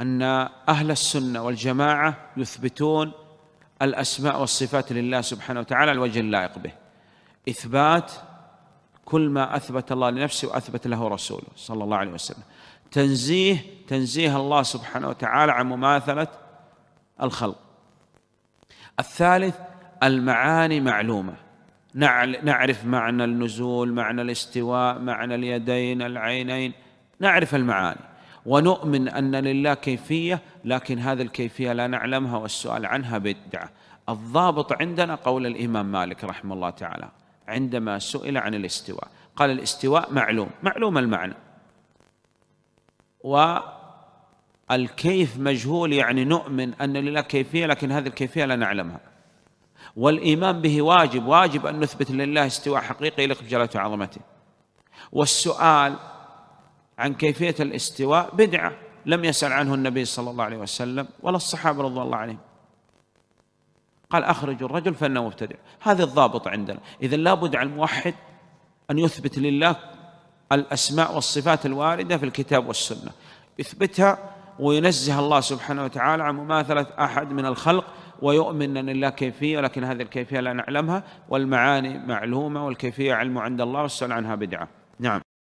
أن أهل السنة والجماعة يثبتون الأسماء والصفات لله سبحانه وتعالى على الوجه اللائق به إثبات كل ما أثبت الله لنفسه وأثبت له رسوله صلى الله عليه وسلم تنزيه تنزيه الله سبحانه وتعالى عن مماثلة الخلق الثالث المعاني معلومة نعرف معنى النزول معنى الاستواء معنى اليدين العينين نعرف المعاني ونؤمن أن لله كيفية لكن هذه الكيفية لا نعلمها والسؤال عنها بدعة الضابط عندنا قول الإمام مالك رحمه الله تعالى عندما سئل عن الاستواء قال الاستواء معلوم معلوم المعنى والكيف مجهول يعني نؤمن أن لله كيفية لكن هذه الكيفية لا نعلمها والإيمان به واجب واجب أن نثبت لله استواء حقيقي يليق جلالة وعظمته والسؤال عن كيفية الاستواء بدعة لم يسأل عنه النبي صلى الله عليه وسلم ولا الصحابة رضي الله عنهم قال أخرجوا الرجل فإنه مبتدع هذا الضابط عندنا إذا لابد على الموحد أن يثبت لله الأسماء والصفات الواردة في الكتاب والسنة يثبتها وينزه الله سبحانه وتعالى عن مماثلة أحد من الخلق ويؤمن أن الله كيفية لكن هذه الكيفية لا نعلمها والمعاني معلومة والكيفية علم عند الله والسؤال عنها بدعة نعم